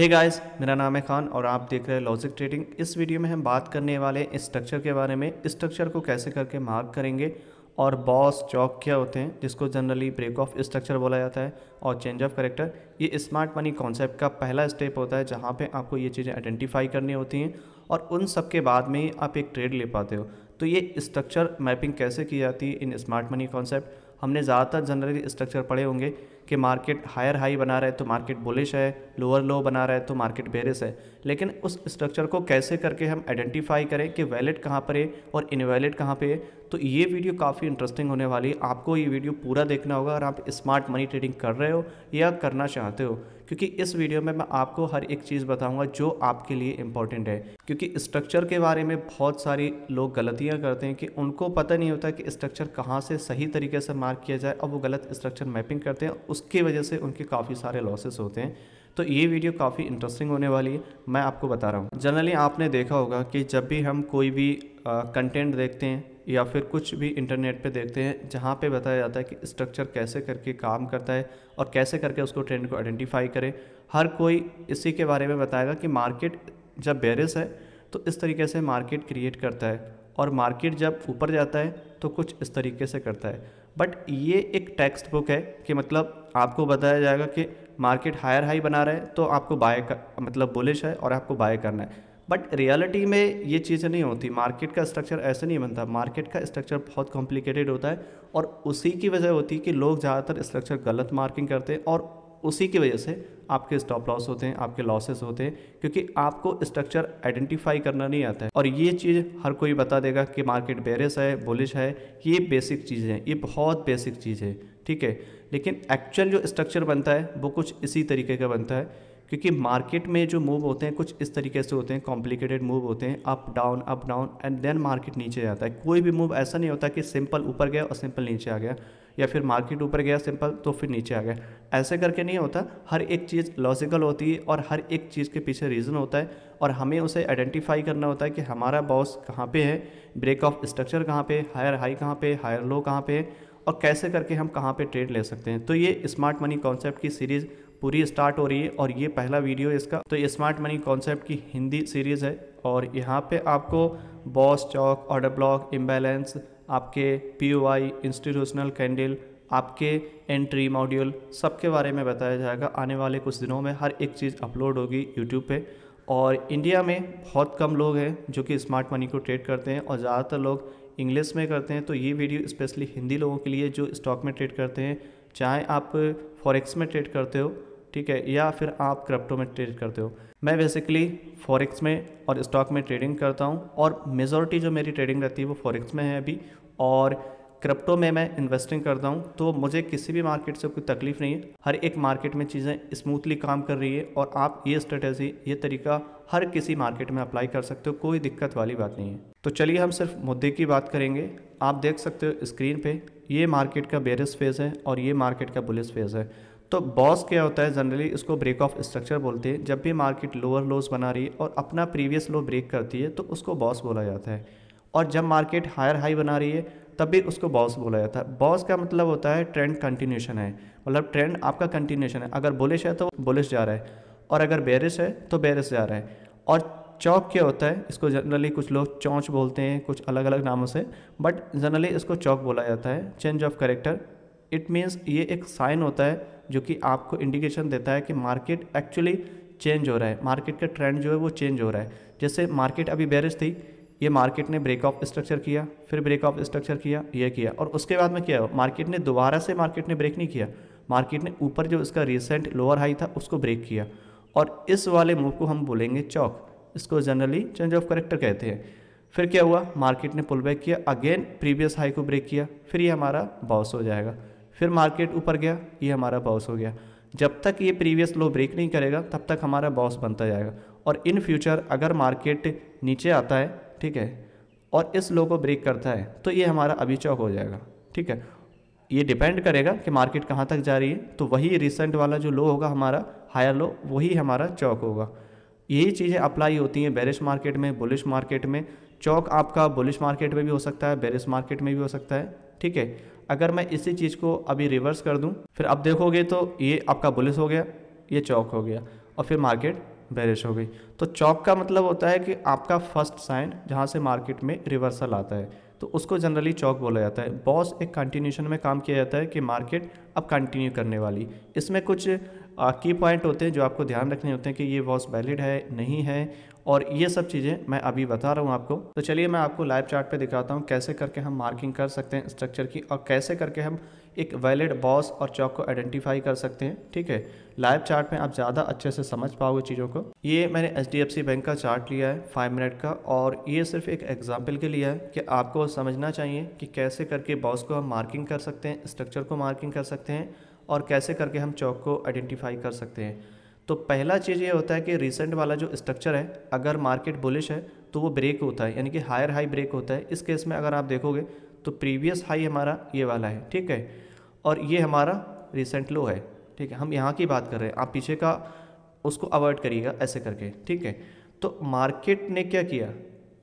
हे hey guys मेरा नाम है खान और आप देख रहे हैं लॉजिक ट्रेडिंग इस वीडियो में हम बात करने वाले हैं स्ट्रक्चर के बारे में स्ट्रक्चर को कैसे करके मार्क करेंगे और बॉस चौक क्या होते हैं जिसको जनरली ब्रेक ऑफ स्ट्रक्चर बोला जाता है और चेंज ऑफ करेक्टर ये स्मार्ट मनी कॉन्सेप्ट का पहला स्टेप होता है जहाँ पर आपको ये चीज़ें आइडेंटिफाई करनी होती हैं और उन सब के बाद में ही आप एक ट्रेड ले पाते हो तो ये स्ट्रक्चर मैपिंग कैसे की जाती है इन स्मार्ट मनी कॉन्सेप्ट हमने ज़्यादातर जनरली स्ट्रक्चर पढ़े होंगे कि मार्केट हायर हाई बना रहा तो है तो मार्केट बुलिश है लोअर लो बना रहा है तो मार्केट बेरिस है लेकिन उस स्ट्रक्चर को कैसे करके हम आइडेंटिफाई करें कि वैलिड कहाँ पर है और इनवैलिड कहाँ पे है तो ये वीडियो काफ़ी इंटरेस्टिंग होने वाली है आपको ये वीडियो पूरा देखना होगा अगर आप स्मार्ट मनी ट्रेडिंग कर रहे हो या करना चाहते हो क्योंकि इस वीडियो में मैं आपको हर एक चीज़ बताऊंगा जो आपके लिए इम्पॉर्टेंट है क्योंकि स्ट्रक्चर के बारे में बहुत सारे लोग गलतियाँ करते हैं कि उनको पता नहीं होता कि स्ट्रक्चर कहाँ से सही तरीके से मार्क किया जाए और वो गलत स्ट्रक्चर मैपिंग करते हैं उसकी वजह से उनके काफ़ी सारे लॉसेस होते हैं तो ये वीडियो काफ़ी इंटरेस्टिंग होने वाली है मैं आपको बता रहा हूँ जनरली आपने देखा होगा कि जब भी हम कोई भी कंटेंट देखते हैं या फिर कुछ भी इंटरनेट पे देखते हैं जहाँ पे बताया जाता है कि स्ट्रक्चर कैसे करके काम करता है और कैसे करके उसको ट्रेंड को आइडेंटिफाई करें हर कोई इसी के बारे में बताएगा कि मार्केट जब बेरिस है तो इस तरीके से मार्केट क्रिएट करता है और मार्केट जब ऊपर जाता है तो कुछ इस तरीके से करता है बट ये एक टेक्स्ट बुक है कि मतलब आपको बताया जाएगा कि मार्केट हायर हाई बना रहा है तो आपको बाय मतलब बुलिश है और आपको बाय करना है बट रियलिटी में ये चीज़ें नहीं होती मार्केट का स्ट्रक्चर ऐसे नहीं बनता मार्केट का स्ट्रक्चर बहुत कॉम्प्लिकेटेड होता है और उसी की वजह होती है कि लोग ज़्यादातर स्ट्रक्चर गलत मार्किंग करते हैं और उसी की वजह से आपके स्टॉप लॉस होते हैं आपके लॉसेस होते हैं क्योंकि आपको स्ट्रक्चर आइडेंटिफाई करना नहीं आता है और ये चीज़ हर कोई बता देगा कि मार्केट बेरिस है बुलिश है ये बेसिक चीज़ है ये बहुत बेसिक चीज़ है ठीक है लेकिन एक्चुअल जो स्ट्रक्चर बनता है वो कुछ इसी तरीके का बनता है क्योंकि मार्केट में जो मूव होते हैं कुछ इस तरीके से होते हैं कॉम्प्लिकेटेड मूव होते हैं up down up down and then market नीचे जाता है कोई भी मूव ऐसा नहीं होता कि सिंपल ऊपर गया और सिंपल नीचे आ गया या फिर मार्केट ऊपर गया सिंपल तो फिर नीचे आ गया ऐसे करके नहीं होता हर एक चीज़ लॉजिकल होती है और हर एक चीज़ के पीछे रीज़न होता है और हमें उसे आइडेंटिफाई करना होता है कि हमारा बॉस कहाँ पे है ब्रेक ऑफ स्ट्रक्चर कहाँ पे हायर हाई कहाँ पे हायर लो कहाँ पे है और कैसे करके हम कहाँ पे ट्रेड ले सकते हैं तो ये स्मार्ट मनी कॉन्सेप्ट की सीरीज़ पूरी स्टार्ट हो रही है और ये पहला वीडियो इसका तो स्मार्ट मनी कॉन्सेप्ट की हिंदी सीरीज़ है और यहाँ पे आपको BOS CHoCH order block imbalance आपके पी इंस्टीट्यूशनल कैंडल आपके एंट्री मॉड्यूल सबके बारे में बताया जाएगा आने वाले कुछ दिनों में हर एक चीज़ अपलोड होगी यूट्यूब पे और इंडिया में बहुत कम लोग हैं जो कि स्मार्ट मनी को ट्रेड करते हैं और ज़्यादातर लोग इंग्लिश में करते हैं तो ये वीडियो स्पेशली हिंदी लोगों के लिए जो स्टॉक में ट्रेड करते हैं चाहे आप फॉरेक्स में ट्रेड करते हो ठीक है या फिर आप क्रिप्टो में ट्रेड करते हो मैं बेसिकली फॉरेक्स में और स्टॉक में ट्रेडिंग करता हूँ और मेजोरिटी जो मेरी ट्रेडिंग रहती है वो फॉरेक्स में है अभी और क्रिप्टो में मैं इन्वेस्टिंग करता हूँ तो मुझे किसी भी मार्केट से कोई तकलीफ नहीं है हर एक मार्केट में चीज़ें स्मूथली काम कर रही है और आप ये स्ट्रेटेजी ये तरीका हर किसी मार्केट में अप्लाई कर सकते हो कोई दिक्कत वाली बात नहीं है तो चलिए हम सिर्फ मुद्दे की बात करेंगे आप देख सकते हो स्क्रीन पर ये मार्केट का बेरस फेज है और ये मार्केट का बुलिस फेज है तो बॉस क्या होता है जनरली इसको ब्रेक ऑफ स्ट्रक्चर बोलते हैं जब भी मार्केट लोअर लोज बना रही है और अपना प्रीवियस लो ब्रेक करती है तो उसको बॉस बोला जाता है और जब मार्केट हायर हाई बना रही है तब भी उसको बॉस बोला जाता है बॉस का मतलब होता है ट्रेंड कंटिन्यूशन है मतलब ट्रेंड आपका कंटिन्यूशन है अगर बोलिश है तो बोलिश जा रहा है और अगर बेरिस है तो बेरिस जा रहा है और चौक क्या होता है इसको जनरली कुछ लोग चौंच बोलते हैं कुछ अलग अलग नामों से बट जनरली इसको चौक बोला जाता है change of character it means ये एक साइन होता है जो कि आपको इंडिकेशन देता है कि मार्केट एक्चुअली चेंज हो रहा है मार्केट का ट्रेंड जो है वो चेंज हो रहा है जैसे मार्केट अभी बेरिस थी ये मार्केट ने ब्रेक ऑफ स्ट्रक्चर किया फिर ब्रेक ऑफ स्ट्रक्चर किया ये किया और उसके बाद में क्या हुआ मार्केट ने दोबारा से मार्केट ने ब्रेक नहीं किया मार्केट ने ऊपर जो इसका रिसेंट लोअर हाई था उसको ब्रेक किया और इस वाले मूव को हम बोलेंगे चौक इसको जनरली चेंज ऑफ करेक्टर कहते हैं फिर क्या हुआ मार्केट ने पुल बैक किया अगेन प्रीवियस हाई को ब्रेक किया फिर ये हमारा बाउस हो जाएगा फिर मार्केट ऊपर गया ये हमारा बाउस हो गया जब तक ये प्रीवियस लो ब्रेक नहीं करेगा तब तक हमारा बाउस बनता जाएगा और इन फ्यूचर अगर मार्केट नीचे आता है ठीक है और इस लो को ब्रेक करता है तो ये हमारा अभी चौक हो जाएगा ठीक है ये डिपेंड करेगा कि मार्केट कहाँ तक जा रही है तो वही रिसेंट वाला जो लो होगा हमारा हायर लो वही हमारा चौक होगा यही चीज़ें अप्लाई होती हैं बेरिश मार्केट में बुलिश मार्केट में चौक आपका बुलिश मार्केट में भी हो सकता है बेरिश मार्केट में भी हो सकता है ठीक है अगर मैं इसी चीज़ को अभी रिवर्स कर दूँ फिर अब देखोगे तो ये आपका बुलिश हो गया ये चौक हो गया और फिर मार्केट बैरिश हो गई तो चौक का मतलब होता है कि आपका फर्स्ट साइन जहाँ से मार्केट में रिवर्सल आता है तो उसको जनरली चौक बोला जाता है बॉस एक कंटिन्यूशन में काम किया जाता है कि मार्केट अब कंटिन्यू करने वाली इसमें कुछ की पॉइंट होते हैं जो आपको ध्यान रखने होते हैं कि ये बॉस वैलिड है नहीं है और ये सब चीज़ें मैं अभी बता रहा हूँ आपको तो चलिए मैं आपको लाइव चार्ट पे दिखाता हूँ कैसे करके हम मार्किंग कर सकते हैं स्ट्रक्चर की और कैसे करके हम एक वैलिड बॉस और चौक को आइडेंटिफाई कर सकते हैं ठीक है लाइव चार्ट में आप ज़्यादा अच्छे से समझ पाओगे चीज़ों को ये मैंने एच बैंक का चार्ट लिया है फाइव मिनट का और ये सिर्फ एक एग्जाम्पल के लिए है कि आपको समझना चाहिए कि कैसे करके बॉस को हम मार्किंग कर सकते हैं स्ट्रक्चर को मार्किंग कर सकते हैं और कैसे करके हम चौक को आइडेंटिफाई कर सकते हैं तो पहला चीज़ ये होता है कि रिसेंट वाला जो स्ट्रक्चर है अगर मार्केट बुलिश है तो वो ब्रेक होता है यानी कि हायर हाई ब्रेक होता है इस केस में अगर आप देखोगे तो प्रीवियस हाई हमारा ये वाला है ठीक है और ये हमारा रिसेंट लो है ठीक है हम यहाँ की बात कर रहे हैं आप पीछे का उसको अवॉइड करिएगा ऐसे करके ठीक है तो मार्केट ने क्या किया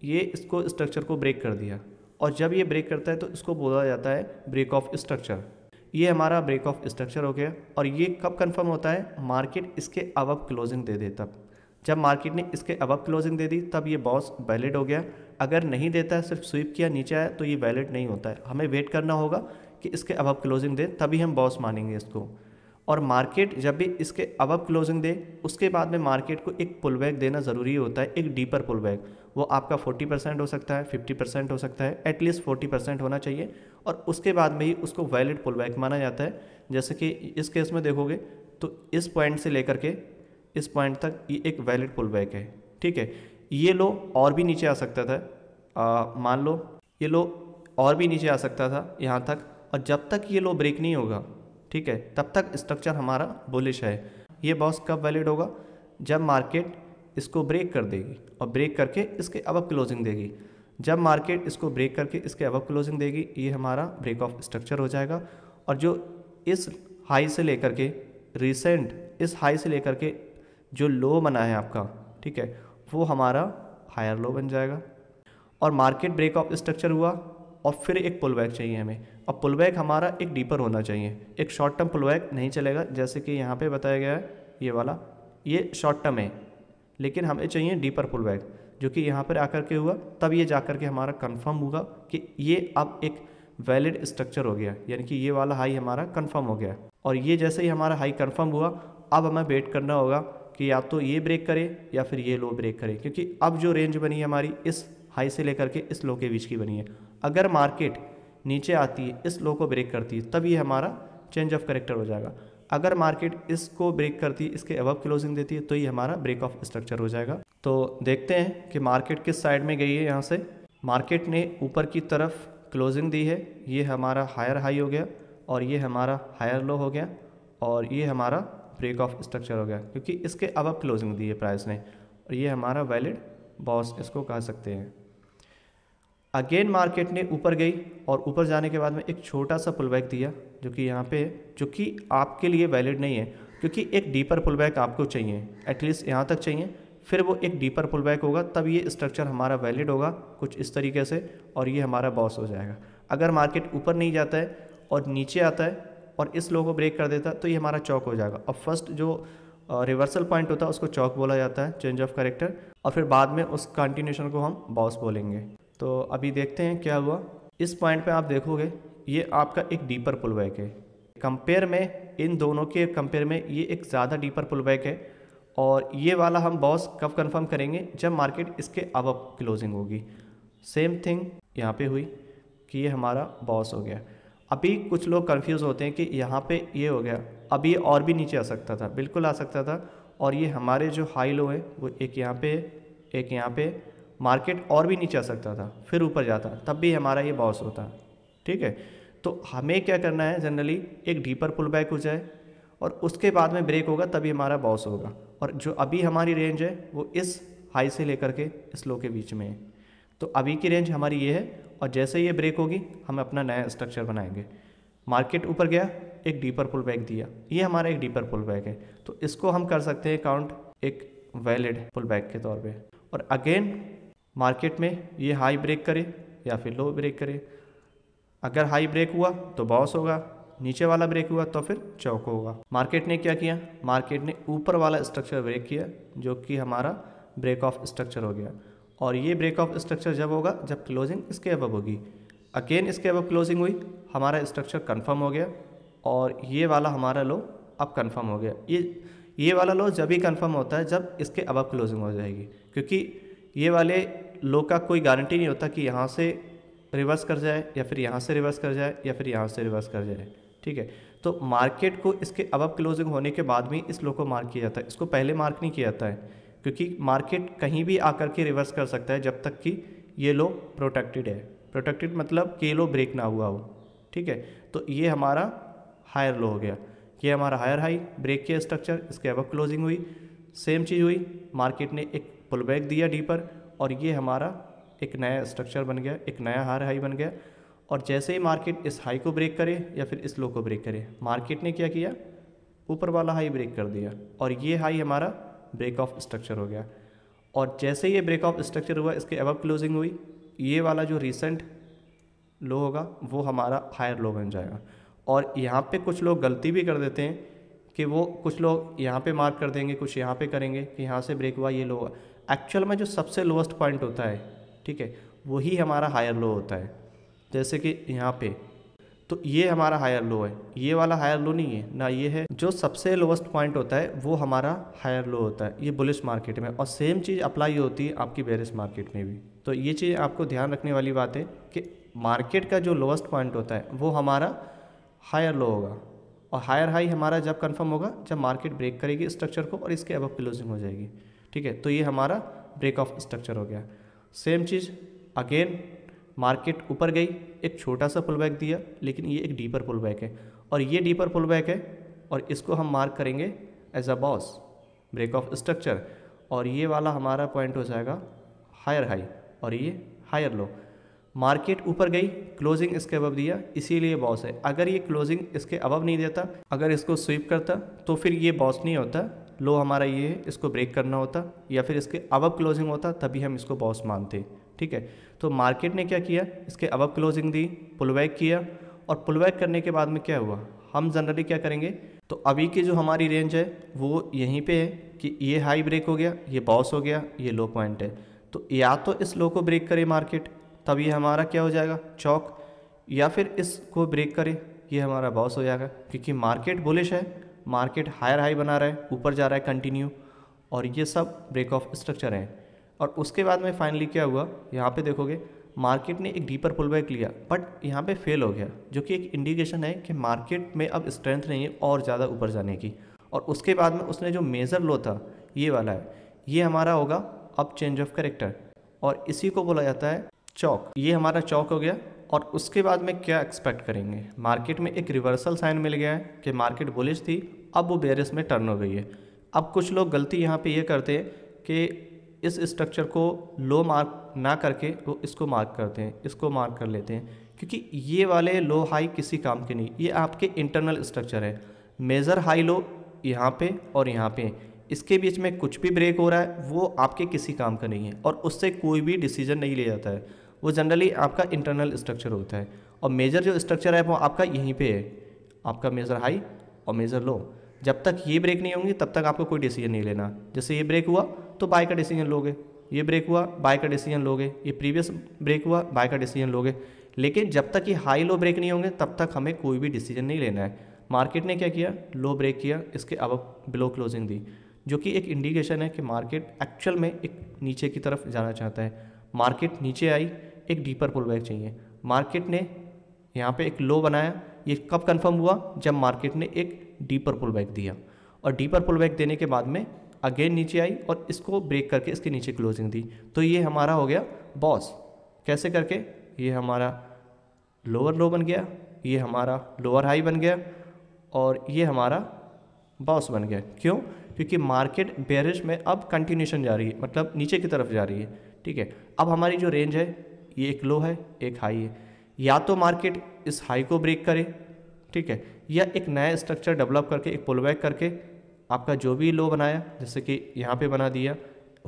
ये इसको स्ट्रक्चर को ब्रेक कर दिया और जब ये ब्रेक करता है तो इसको बोला जाता है ब्रेक ऑफ स्ट्रक्चर ये हमारा ब्रेक ऑफ स्ट्रक्चर हो गया और ये कब कंफर्म होता है मार्केट इसके अबब क्लोजिंग दे दे तब जब मार्केट ने इसके अबब क्लोजिंग दे दी तब ये बॉस वैलिड हो गया अगर नहीं देता है सिर्फ स्वीप किया नीचे आया तो ये वैलिड नहीं होता है हमें वेट करना होगा कि इसके अबब क्लोजिंग दे तभी हम बॉस मानेंगे इसको और मार्केट जब भी इसके अबब क्लोजिंग दे उसके बाद में मार्केट को एक पुल बैक देना ज़रूरी होता है एक डीपर पुल बैक वो आपका 40 परसेंट हो सकता है 50 परसेंट हो सकता है एटलीस्ट 40 परसेंट होना चाहिए और उसके बाद में ही उसको वैलिड पुल बैक माना जाता है जैसे कि इस केस में देखोगे तो इस पॉइंट से लेकर के इस पॉइंट तक ये एक वैलिड पुल बैक है ठीक है ये लो और भी नीचे आ सकता था मान लो ये लो और भी नीचे आ सकता था यहाँ तक और जब तक ये लो ब्रेक नहीं होगा ठीक है तब तक स्ट्रक्चर हमारा बुलिश है ये बॉस कब वैलिड होगा जब मार्केट इसको ब्रेक कर देगी और ब्रेक करके इसके अब क्लोजिंग देगी जब मार्केट इसको ब्रेक करके इसके अब क्लोजिंग देगी ये हमारा ब्रेक ऑफ स्ट्रक्चर हो जाएगा और जो इस हाई से लेकर के रिसेंट इस हाई से लेकर के जो लो बना है आपका ठीक है वो हमारा हायर लो बन जाएगा और मार्केट ब्रेक ऑफ स्ट्रक्चर हुआ और फिर एक पुल बैक चाहिए हमें अब पुल बैक हमारा एक डीपर होना चाहिए एक शॉर्ट टर्म पुल बैक नहीं चलेगा जैसे कि यहाँ पे बताया गया है ये वाला ये शॉर्ट टर्म है लेकिन हमें चाहिए डीपर पुल बैक जो कि यहाँ पर आकर के हुआ तब ये जा के हमारा कन्फर्म होगा कि ये अब एक वैलिड स्ट्रक्चर हो गया यानी कि ये वाला हाई हमारा कन्फर्म हो गया और ये जैसे ही हमारा हाई कन्फर्म हुआ अब हमें वेट करना होगा कि या तो ये ब्रेक करे या फिर ये लो ब्रेक करे क्योंकि अब जो रेंज बनी है हमारी इस हाई से लेकर के इस लो के बीच की बनी है अगर मार्केट नीचे आती है इस लो को ब्रेक करती है तब ये हमारा चेंज ऑफ करेक्टर हो जाएगा अगर मार्केट इसको ब्रेक करती है इसके अबव क्लोजिंग देती है तो ये हमारा ब्रेक ऑफ स्ट्रक्चर हो जाएगा तो देखते हैं कि मार्केट किस साइड में गई है यहाँ से मार्केट ने ऊपर की तरफ क्लोजिंग दी है ये हमारा हायर हाई हो गया और ये हमारा हायर लो हो गया और ये हमारा ब्रेक ऑफ स्ट्रक्चर हो गया क्योंकि इसके अब क्लोजिंग दी है प्राइस ने और ये हमारा वैलिड बॉस इसको कह सकते हैं अगेन मार्केट ने ऊपर गई और ऊपर जाने के बाद में एक छोटा सा बैक दिया जो कि यहाँ पे जो कि आपके लिए वैलिड नहीं है क्योंकि एक डीपर बैक आपको चाहिए एटलीस्ट यहाँ तक चाहिए फिर वो एक डीपर बैक होगा तब ये स्ट्रक्चर हमारा वैलिड होगा कुछ इस तरीके से और ये हमारा बॉस हो जाएगा अगर मार्केट ऊपर नहीं जाता है और नीचे आता है और इस लो को ब्रेक कर देता तो ये हमारा चौक हो जाएगा और फर्स्ट जो रिवर्सल पॉइंट होता है उसको चौक बोला जाता है चेंज ऑफ करेक्टर और फिर बाद में उस कंटिन्यूशन को हम बॉस बोलेंगे तो अभी देखते हैं क्या हुआ इस पॉइंट पे आप देखोगे ये आपका एक डीपर पुल बैक है कंपेयर में इन दोनों के कंपेयर में ये एक ज़्यादा डीपर पुल बैक है और ये वाला हम बॉस कब कंफर्म करेंगे जब मार्केट इसके अब क्लोजिंग होगी सेम थिंग यहाँ पे हुई कि ये हमारा बॉस हो गया अभी कुछ लोग कंफ्यूज होते हैं कि यहाँ पे ये हो गया अब ये और भी नीचे आ सकता था बिल्कुल आ सकता था और ये हमारे जो हाई लो है वो एक यहाँ पे एक यहाँ पे मार्केट और भी नीचे आ सकता था फिर ऊपर जाता तब भी हमारा ये बॉस होता ठीक है तो हमें क्या करना है जनरली एक डीपर पुल बैक हो जाए और उसके बाद में ब्रेक होगा तभी हमारा बॉस होगा और जो अभी हमारी रेंज है वो इस हाई से लेकर के इस लो के बीच में है तो अभी की रेंज हमारी ये है और जैसे ये ब्रेक होगी हम अपना नया स्ट्रक्चर बनाएंगे मार्केट ऊपर गया एक डीपर पुल बैक दिया ये हमारा एक डीपर पुल बैक है तो इसको हम कर सकते हैं काउंट एक वैलिड पुल बैक के तौर पर और अगेन मार्केट में ये हाई ब्रेक करे या फिर लो ब्रेक करे अगर हाई ब्रेक हुआ तो बॉस होगा नीचे वाला ब्रेक हुआ तो फिर चौक होगा मार्केट ने क्या किया मार्केट ने ऊपर वाला स्ट्रक्चर ब्रेक किया जो कि हमारा ब्रेक ऑफ स्ट्रक्चर हो गया और ये ब्रेक ऑफ स्ट्रक्चर जब होगा जब क्लोजिंग इसके अब होगी अगेन इसके अब क्लोजिंग हुई हमारा स्ट्रक्चर कन्फर्म हो गया और ये वाला हमारा लो अब कन्फर्म हो गया ये ये वाला लो जब ही कन्फर्म होता है जब इसके अबब क्लोजिंग हो जाएगी क्योंकि ये वाले लो का कोई गारंटी नहीं होता कि यहाँ से रिवर्स कर जाए या फिर यहाँ से रिवर्स कर जाए या फिर यहाँ से रिवर्स कर जाए ठीक है तो मार्केट को इसके अब क्लोजिंग होने के बाद भी इस लो को मार्क किया जाता है इसको पहले मार्क नहीं किया जाता है क्योंकि मार्केट कहीं भी आकर के रिवर्स कर सकता है जब तक कि ये लो प्रोटेक्टेड है प्रोटेक्टेड मतलब कि लो ब्रेक ना हुआ हो ठीक है तो ये हमारा हायर लो हो गया ये हमारा हायर हाई ब्रेक किया स्ट्रक्चर इसके अब क्लोजिंग हुई सेम चीज़ हुई मार्केट ने एक पुल बैक दिया डीपर और ये हमारा एक नया स्ट्रक्चर बन गया एक नया हार हाई बन गया और जैसे ही मार्केट इस हाई को ब्रेक करे या फिर इस लो को ब्रेक करे मार्केट ने क्या किया ऊपर वाला हाई ब्रेक कर दिया और ये हाई हमारा ब्रेक ऑफ स्ट्रक्चर हो गया और जैसे ये ब्रेक ऑफ स्ट्रक्चर हुआ इसके अब क्लोजिंग हुई ये वाला जो रिसेंट लो होगा वो हमारा हायर लो बन जाएगा और यहाँ पे कुछ लोग गलती भी कर देते हैं कि वो कुछ लोग यहाँ पे मार्क कर देंगे कुछ यहाँ पे करेंगे कि यहाँ से ब्रेक हुआ ये लो हुआ एक्चुअल में जो सबसे लोवेस्ट पॉइंट होता है ठीक है वही हमारा हायर लो होता है जैसे कि यहाँ पे तो ये हमारा हायर लो है ये वाला हायर लो नहीं है ना ये है जो सबसे लोवेस्ट पॉइंट होता है वो हमारा हायर लो होता है ये बुलिश मार्केट में और सेम चीज़ अप्लाई होती है आपकी बेरिस मार्केट में भी तो ये चीज़ आपको ध्यान रखने वाली बात है कि मार्केट का जो लोवेस्ट पॉइंट होता है वो हमारा हायर लो होगा और हायर हाई हमारा जब कन्फर्म होगा जब मार्केट ब्रेक करेगी स्ट्रक्चर को और इसके अब क्लोजिंग हो जाएगी ठीक है तो ये हमारा ब्रेक ऑफ स्ट्रक्चर हो गया सेम चीज़ अगेन मार्केट ऊपर गई एक छोटा सा पुल बैक दिया लेकिन ये एक डीपर पुल बैक है और ये डीपर पुल बैक है और इसको हम मार्क करेंगे as a BOS break of structure और ये वाला हमारा पॉइंट हो जाएगा हायर हाई और ये हायर लो मार्केट ऊपर गई क्लोजिंग इसके अबव दिया इसीलिए बॉस है अगर ये क्लोजिंग इसके अबव नहीं देता अगर इसको स्वीप करता तो फिर ये बॉस नहीं होता लो हमारा ये है इसको ब्रेक करना होता या फिर इसके अवब क्लोजिंग होता तभी हम इसको बॉस मानते ठीक है तो मार्केट ने क्या किया इसके अवब क्लोजिंग दी पुलबैक किया और पुलबैक करने के बाद में क्या हुआ हम जनरली क्या करेंगे तो अभी की जो हमारी रेंज है वो यहीं पे है कि ये हाई ब्रेक हो गया ये बॉस हो गया ये लो पॉइंट है तो या तो इस लो को ब्रेक करे मार्केट तब ये हमारा क्या हो जाएगा चौक या फिर इसको ब्रेक करे ये हमारा बॉस हो जाएगा क्योंकि मार्केट बुलिश है मार्केट हायर हाई बना रहा है ऊपर जा रहा है कंटिन्यू और ये सब ब्रेक ऑफ स्ट्रक्चर हैं और उसके बाद में फाइनली क्या हुआ यहाँ पे देखोगे मार्केट ने एक डीपर पुल बैक लिया बट यहाँ पे फेल हो गया जो कि एक इंडिकेशन है कि मार्केट में अब स्ट्रेंथ नहीं है और ज़्यादा ऊपर जाने की और उसके बाद में उसने जो मेज़र लो था ये वाला है ये हमारा होगा अब चेंज ऑफ करेक्टर और इसी को बोला जाता है चौक ये हमारा चौक हो गया और उसके बाद में क्या एक्सपेक्ट करेंगे मार्केट में एक रिवर्सल साइन मिल गया है कि मार्केट बुलिश थी अब वो बेरिस में टर्न हो गई है अब कुछ लोग गलती यहाँ पे ये करते हैं कि इस स्ट्रक्चर को लो मार्क ना करके वो इसको मार्क करते हैं इसको मार्क कर लेते हैं क्योंकि ये वाले लो हाई किसी काम के नहीं ये आपके इंटरनल स्ट्रक्चर है मेज़र हाई लो यहाँ पर और यहाँ पर इसके बीच में कुछ भी ब्रेक हो रहा है वो आपके किसी काम का नहीं है और उससे कोई भी डिसीजन नहीं लिया जाता है वो जनरली आपका इंटरनल स्ट्रक्चर होता है और मेजर जो स्ट्रक्चर है वो आपका यहीं पे है आपका मेजर हाई और मेजर लो जब तक ये ब्रेक नहीं होंगी तब तक आपको कोई डिसीजन नहीं लेना जैसे ये ब्रेक हुआ तो बाय का डिसीजन लोगे ये ब्रेक हुआ बाय का डिसीजन लोगे ये प्रीवियस ब्रेक हुआ बाय का डिसीजन लोगे लेकिन जब तक ये हाई लो ब्रेक नहीं होंगे तब तक हमें कोई भी डिसीजन नहीं लेना है मार्केट ने क्या किया लो ब्रेक किया इसके अब बिलो क्लोजिंग दी जो कि एक इंडिकेशन है कि मार्केट एक्चुअल में एक नीचे की तरफ जाना चाहता है मार्केट नीचे आई एक डीपर पुल बैक चाहिए मार्केट ने यहाँ पे एक लो बनाया ये कब कंफर्म हुआ जब मार्केट ने एक डीपर पुल बैक दिया और डीपर पुल बैक देने के बाद में अगेन नीचे आई और इसको ब्रेक करके इसके नीचे क्लोजिंग दी तो ये हमारा हो गया बॉस कैसे करके ये हमारा लोअर लो बन गया ये हमारा लोअर हाई बन गया और ये हमारा बॉस बन गया क्यों क्योंकि मार्केट बेरिश में अब कंटिन्यूशन जा रही है मतलब नीचे की तरफ जा रही है ठीक है अब हमारी जो रेंज है ये एक लो है एक हाई है या तो मार्केट इस हाई को ब्रेक करे ठीक है या एक नया स्ट्रक्चर डेवलप करके एक पुल बैक करके आपका जो भी लो बनाया जैसे कि यहाँ पे बना दिया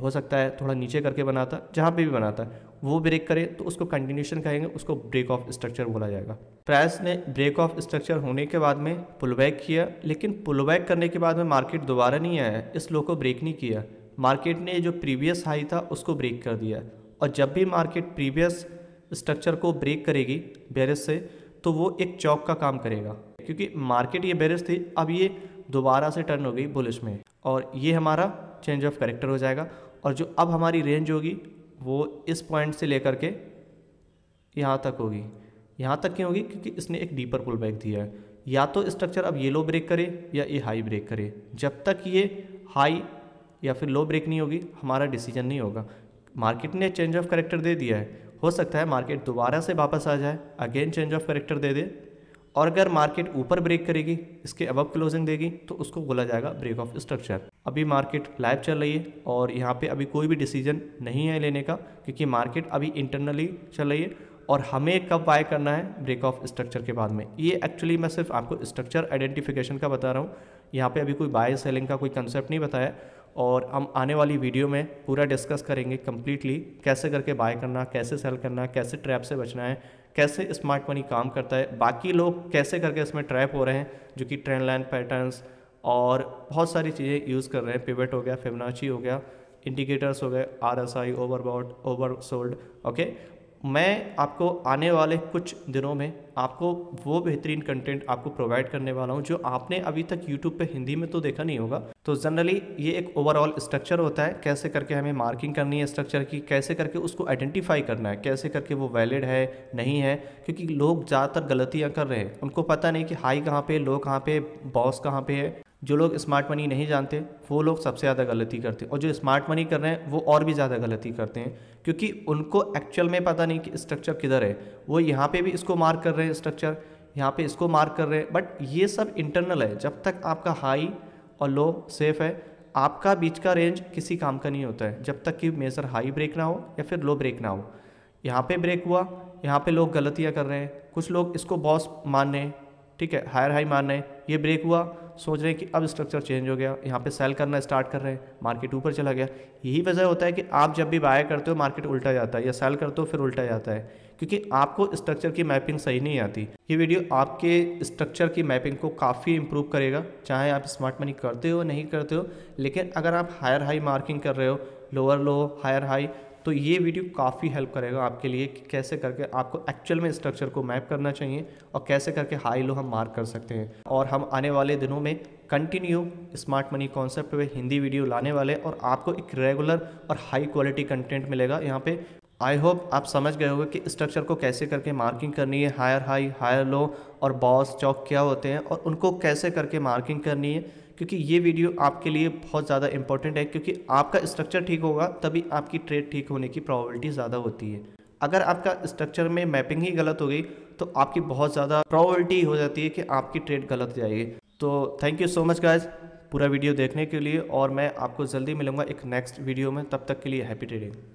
हो सकता है थोड़ा नीचे करके बनाता जहाँ पे भी बनाता है वो ब्रेक करे तो उसको कंटिन्यूशन कहेंगे उसको ब्रेक ऑफ स्ट्रक्चर बोला जाएगा प्राइस ने ब्रेक ऑफ स्ट्रक्चर होने के बाद में पुल बैक किया लेकिन पुल बैक करने के बाद में मार्केट दोबारा नहीं आया इस लो को ब्रेक नहीं किया मार्केट ने जो प्रीवियस हाई था उसको ब्रेक कर दिया और जब भी मार्केट प्रीवियस स्ट्रक्चर को ब्रेक करेगी बैरिस से तो वो एक चौक का काम करेगा क्योंकि मार्केट ये बैरिस थी अब ये दोबारा से टर्न हो गई बुलिश में और ये हमारा चेंज ऑफ करेक्टर हो जाएगा और जो अब हमारी रेंज होगी वो इस पॉइंट से लेकर के यहाँ तक होगी यहाँ तक क्यों होगी क्योंकि इसने एक डीपर पुल बैक दिया है या तो स्ट्रक्चर अब ये लो ब्रेक करे या ये हाई ब्रेक करे जब तक ये हाई या फिर लो ब्रेक नहीं होगी हमारा डिसीजन नहीं होगा मार्केट ने चेंज ऑफ करेक्टर दे दिया है हो सकता है मार्केट दोबारा से वापस आ जाए अगेन चेंज ऑफ करेक्टर दे दे और अगर मार्केट ऊपर ब्रेक करेगी इसके अबव क्लोजिंग देगी तो उसको बोला जाएगा ब्रेक ऑफ स्ट्रक्चर अभी मार्केट लाइव चल रही है और यहाँ पे अभी कोई भी डिसीजन नहीं है लेने का क्योंकि मार्केट अभी इंटरनली चल रही है और हमें कब बाय करना है ब्रेक ऑफ स्ट्रक्चर के बाद में ये एक्चुअली मैं सिर्फ आपको स्ट्रक्चर आइडेंटिफिकेशन का बता रहा हूँ यहाँ पे अभी कोई बाय सेलिंग का कोई कंसेप्ट नहीं बताया और हम आने वाली वीडियो में पूरा डिस्कस करेंगे कम्प्लीटली कैसे करके बाय करना कैसे सेल करना कैसे ट्रैप से बचना है कैसे स्मार्ट मनी काम करता है बाकी लोग कैसे करके इसमें ट्रैप हो रहे हैं जो कि ट्रेंड लाइन पैटर्न्स और बहुत सारी चीज़ें यूज़ कर रहे हैं पिवट हो गया फिबनाची हो गया इंडिकेटर्स हो गए R S I over oversold okay मैं आपको आने वाले कुछ दिनों में आपको वो बेहतरीन कंटेंट आपको प्रोवाइड करने वाला हूँ जो आपने अभी तक यूट्यूब पर हिंदी में तो देखा नहीं होगा तो जनरली ये एक ओवरऑल स्ट्रक्चर होता है कैसे करके हमें मार्किंग करनी है स्ट्रक्चर की कैसे करके उसको आइडेंटिफाई करना है कैसे करके वो वैलिड है नहीं है क्योंकि लोग ज़्यादातर गलतियाँ कर रहे हैं उनको पता नहीं कि हाई कहाँ पे लो कहाँ पे बॉस कहाँ पे है जो लोग स्मार्ट मनी नहीं जानते वो लोग सबसे ज़्यादा गलती करते हैं और जो स्मार्ट मनी कर रहे हैं वो और भी ज़्यादा गलती करते हैं क्योंकि उनको एक्चुअल में पता नहीं कि स्ट्रक्चर किधर है वो यहाँ पे भी इसको मार्क कर रहे हैं स्ट्रक्चर यहाँ पे इसको मार्क कर रहे हैं बट ये सब इंटरनल है जब तक आपका हाई और लो सेफ है आपका बीच का रेंज किसी काम का नहीं होता है जब तक कि मेज़र हाई ब्रेक ना हो या फिर लो ब्रेक ना हो यहाँ पर ब्रेक हुआ यहाँ पर लोग गलतियाँ कर रहे हैं कुछ लोग इसको बॉस मान रहे हैं ठीक है हायर हाई मान रहे हैं ये ब्रेक हुआ सोच रहे हैं कि अब स्ट्रक्चर चेंज हो गया यहाँ पे सेल करना स्टार्ट कर रहे हैं मार्केट ऊपर चला गया यही वजह होता है कि आप जब भी बाय करते हो मार्केट उल्टा जाता है या सेल करते हो फिर उल्टा जाता है क्योंकि आपको स्ट्रक्चर की मैपिंग सही नहीं आती ये वीडियो आपके स्ट्रक्चर की मैपिंग को काफ़ी इम्प्रूव करेगा चाहे आप स्मार्ट मनी करते हो नहीं करते हो लेकिन अगर आप हायर हाई मार्किंग कर रहे हो लोअर लो हायर हाई तो ये वीडियो काफ़ी हेल्प करेगा आपके लिए कि कैसे करके आपको एक्चुअल में स्ट्रक्चर को मैप करना चाहिए और कैसे करके हाई लो हम मार्क कर सकते हैं और हम आने वाले दिनों में कंटिन्यू स्मार्ट मनी कॉन्सेप्ट पे हिंदी वीडियो लाने वाले और आपको एक रेगुलर और हाई क्वालिटी कंटेंट मिलेगा यहाँ पे आई होप आप समझ गए होंगे कि स्ट्रक्चर को कैसे करके मार्किंग करनी है हायर हाई हायर लो और बॉस चौक क्या होते हैं और उनको कैसे करके मार्किंग करनी है क्योंकि ये वीडियो आपके लिए बहुत ज़्यादा इंपॉर्टेंट है क्योंकि आपका स्ट्रक्चर ठीक होगा तभी आपकी ट्रेड ठीक होने की प्रॉबिलिटी ज़्यादा होती है अगर आपका स्ट्रक्चर में मैपिंग ही गलत हो गई तो आपकी बहुत ज़्यादा प्रॉबिलिटी हो जाती है कि आपकी ट्रेड गलत जाएगी तो thank you so much guys पूरा वीडियो देखने के लिए और मैं आपको जल्दी मिलूंगा एक नेक्स्ट वीडियो में तब तक के लिए हैप्पी ट्रेडिंग